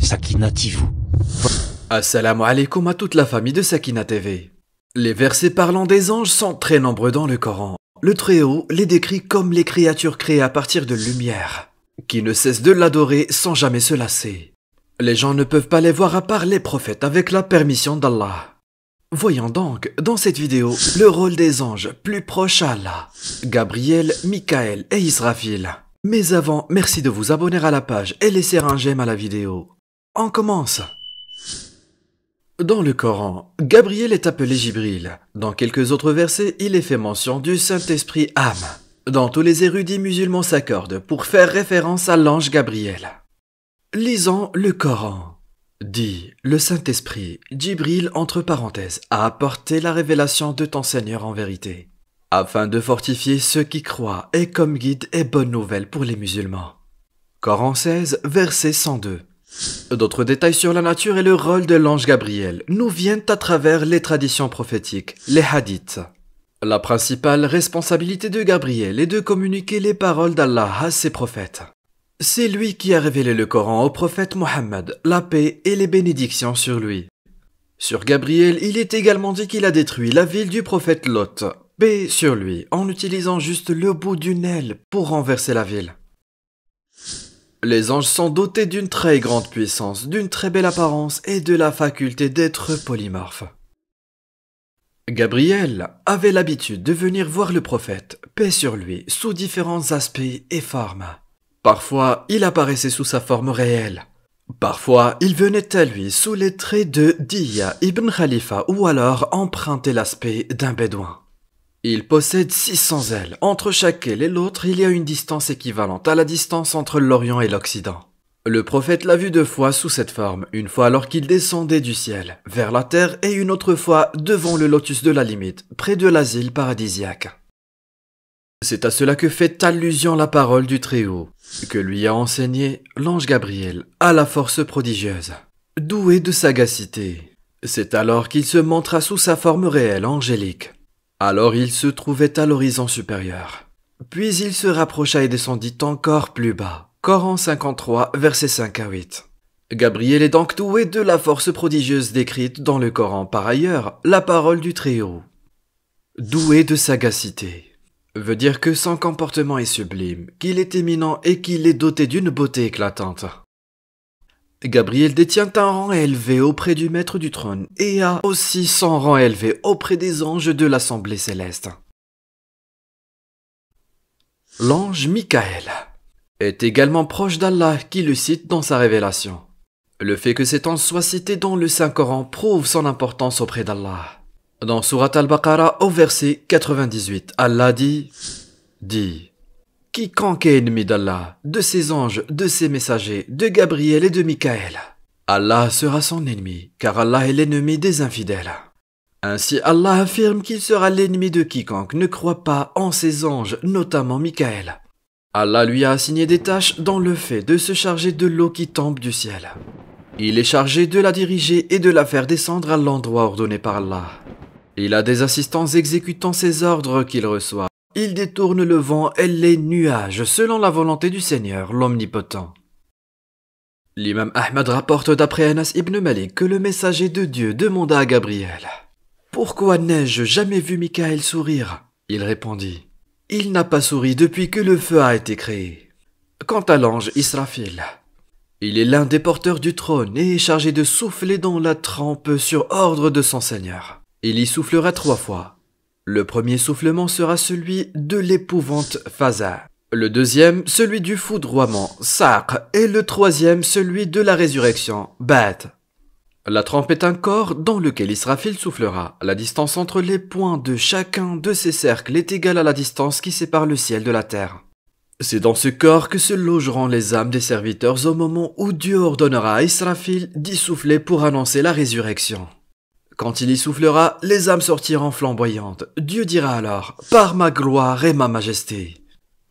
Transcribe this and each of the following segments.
Sakina Tivu. Assalamu alaikum à toute la famille de Sakina TV. Les versets parlant des anges sont très nombreux dans le Coran. Le Très-Haut les décrit comme les créatures créées à partir de lumière, qui ne cessent de l'adorer sans jamais se lasser. Les gens ne peuvent pas les voir à part les prophètes avec la permission d'Allah. Voyons donc, dans cette vidéo, le rôle des anges plus proches à Allah, Gabriel, Michael et Israfil. Mais avant, merci de vous abonner à la page et laisser un j'aime à la vidéo on commence. Dans le Coran, Gabriel est appelé Gibril. Dans quelques autres versets, il est fait mention du Saint-Esprit âme. Dans tous les érudits musulmans s'accordent pour faire référence à l'ange Gabriel. Lisons le Coran. Dit, le Saint-Esprit, Gibril entre parenthèses, a apporté la révélation de ton Seigneur en vérité, afin de fortifier ceux qui croient et comme guide et bonne nouvelle pour les musulmans. Coran 16, verset 102. D'autres détails sur la nature et le rôle de l'ange Gabriel nous viennent à travers les traditions prophétiques, les hadiths. La principale responsabilité de Gabriel est de communiquer les paroles d'Allah à ses prophètes. C'est lui qui a révélé le Coran au prophète Mohammed, la paix et les bénédictions sur lui. Sur Gabriel, il est également dit qu'il a détruit la ville du prophète Lot, paix sur lui, en utilisant juste le bout d'une aile pour renverser la ville. Les anges sont dotés d'une très grande puissance, d'une très belle apparence et de la faculté d'être polymorphes. Gabriel avait l'habitude de venir voir le prophète, paix sur lui, sous différents aspects et formes. Parfois, il apparaissait sous sa forme réelle. Parfois, il venait à lui sous les traits de Diya ibn Khalifa ou alors empruntait l'aspect d'un bédouin. Il possède 600 ailes. Entre chaque aile et l'autre, il y a une distance équivalente à la distance entre l'Orient et l'Occident. Le prophète l'a vu deux fois sous cette forme, une fois alors qu'il descendait du ciel, vers la terre, et une autre fois devant le lotus de la limite, près de l'asile paradisiaque. C'est à cela que fait allusion la parole du Très-Haut, que lui a enseigné l'ange Gabriel, à la force prodigieuse, doué de sagacité. C'est alors qu'il se montra sous sa forme réelle angélique, alors il se trouvait à l'horizon supérieur. Puis il se rapprocha et descendit encore plus bas. Coran 53, verset 5 à 8. Gabriel est donc doué de la force prodigieuse décrite dans le Coran par ailleurs, la parole du très Doué de sagacité. Veut dire que son comportement est sublime, qu'il est éminent et qu'il est doté d'une beauté éclatante. Gabriel détient un rang élevé auprès du maître du trône et a aussi son rang élevé auprès des anges de l'Assemblée céleste. L'ange Michael est également proche d'Allah qui le cite dans sa révélation. Le fait que cet ange soit cité dans le Saint-Coran prouve son importance auprès d'Allah. Dans Surat al-Baqarah au verset 98, Allah dit, dit quiconque est ennemi d'Allah, de ses anges, de ses messagers, de Gabriel et de Michael. Allah sera son ennemi, car Allah est l'ennemi des infidèles. Ainsi Allah affirme qu'il sera l'ennemi de quiconque ne croit pas en ses anges, notamment Michael. Allah lui a assigné des tâches dans le fait de se charger de l'eau qui tombe du ciel. Il est chargé de la diriger et de la faire descendre à l'endroit ordonné par Allah. Il a des assistants exécutant ses ordres qu'il reçoit il détourne le vent et les nuages selon la volonté du Seigneur, l'Omnipotent. L'imam Ahmad rapporte d'après Anas ibn Malik que le messager de Dieu demanda à Gabriel Pourquoi n'ai-je jamais vu Michael sourire Il répondit Il n'a pas souri depuis que le feu a été créé. Quant à l'ange Israfil, il est l'un des porteurs du trône et est chargé de souffler dans la trempe sur ordre de son Seigneur. Il y soufflera trois fois le premier soufflement sera celui de l'épouvante Faza. Le deuxième, celui du foudroiement, Sark. Et le troisième, celui de la résurrection, Bat. La trempe est un corps dans lequel Israfil soufflera. La distance entre les points de chacun de ces cercles est égale à la distance qui sépare le ciel de la terre. C'est dans ce corps que se logeront les âmes des serviteurs au moment où Dieu ordonnera à Israfil d'y souffler pour annoncer la résurrection. Quand il y soufflera, les âmes sortiront flamboyantes. Dieu dira alors, par ma gloire et ma majesté.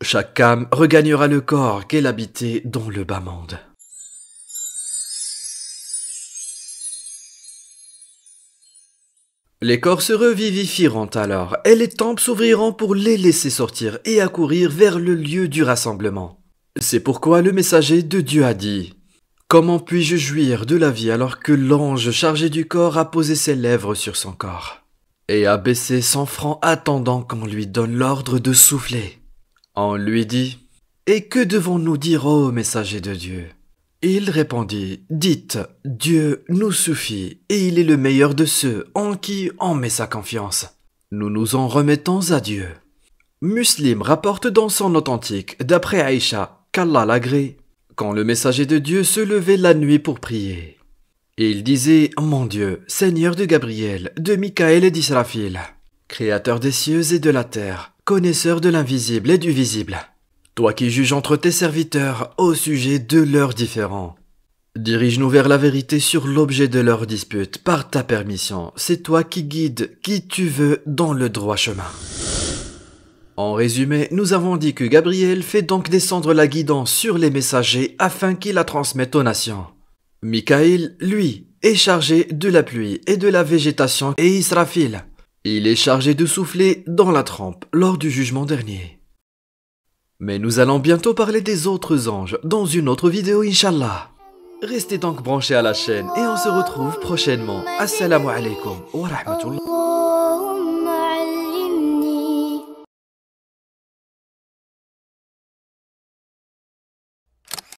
Chaque âme regagnera le corps qu'elle habitait dans le bas monde. Les corps se revivifieront alors, et les temples s'ouvriront pour les laisser sortir et accourir vers le lieu du rassemblement. C'est pourquoi le messager de Dieu a dit Comment puis-je jouir de la vie alors que l'ange chargé du corps a posé ses lèvres sur son corps et a baissé son francs attendant qu'on lui donne l'ordre de souffler On lui dit Et que devons-nous dire ô messager de Dieu Il répondit Dites, Dieu nous suffit et il est le meilleur de ceux en qui on met sa confiance. Nous nous en remettons à Dieu. Muslim rapporte dans son authentique, d'après Aïcha, qu'Allah l'agrée, quand le messager de Dieu se levait la nuit pour prier. Et il disait Mon Dieu, Seigneur de Gabriel, de Michael et d'Israphil, Créateur des cieux et de la terre, connaisseur de l'invisible et du visible, toi qui juges entre tes serviteurs au sujet de leurs différends. Dirige-nous vers la vérité sur l'objet de leur dispute, par ta permission. C'est toi qui guides qui tu veux dans le droit chemin. En résumé, nous avons dit que Gabriel fait donc descendre la guidance sur les messagers afin qu'ils la transmettent aux nations. Michael, lui, est chargé de la pluie et de la végétation et Israfil. Il est chargé de souffler dans la trempe lors du jugement dernier. Mais nous allons bientôt parler des autres anges dans une autre vidéo, inshallah. Restez donc branchés à la chaîne et on se retrouve prochainement. Assalamu alaikum wa rahmatullah.